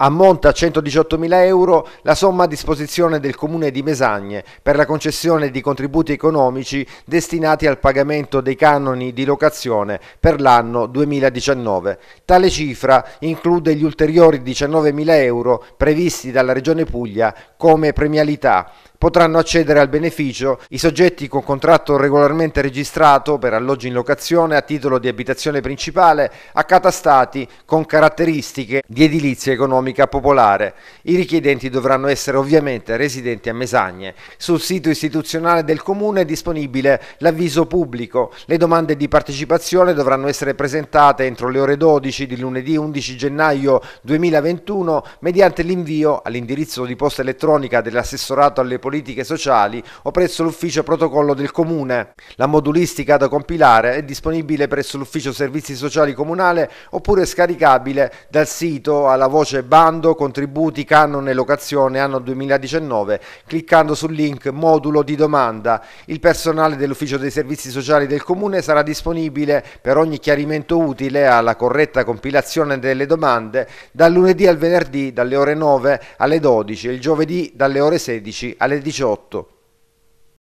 Ammonta a 118.000 euro la somma a disposizione del Comune di Mesagne per la concessione di contributi economici destinati al pagamento dei canoni di locazione per l'anno 2019. Tale cifra include gli ulteriori 19.000 euro previsti dalla Regione Puglia come premialità potranno accedere al beneficio i soggetti con contratto regolarmente registrato per alloggi in locazione a titolo di abitazione principale accatastati con caratteristiche di edilizia economica popolare. I richiedenti dovranno essere ovviamente residenti a Mesagne. Sul sito istituzionale del Comune è disponibile l'avviso pubblico. Le domande di partecipazione dovranno essere presentate entro le ore 12 di lunedì 11 gennaio 2021 mediante l'invio all'indirizzo di posta elettronica dell'assessorato alle politiche politiche sociali o presso l'ufficio protocollo del comune. La modulistica da compilare è disponibile presso l'ufficio servizi sociali comunale oppure scaricabile dal sito alla voce bando contributi canone locazione anno 2019 cliccando sul link modulo di domanda. Il personale dell'ufficio dei servizi sociali del comune sarà disponibile per ogni chiarimento utile alla corretta compilazione delle domande dal lunedì al venerdì dalle ore 9 alle 12 e il giovedì dalle ore 16 alle 12. 18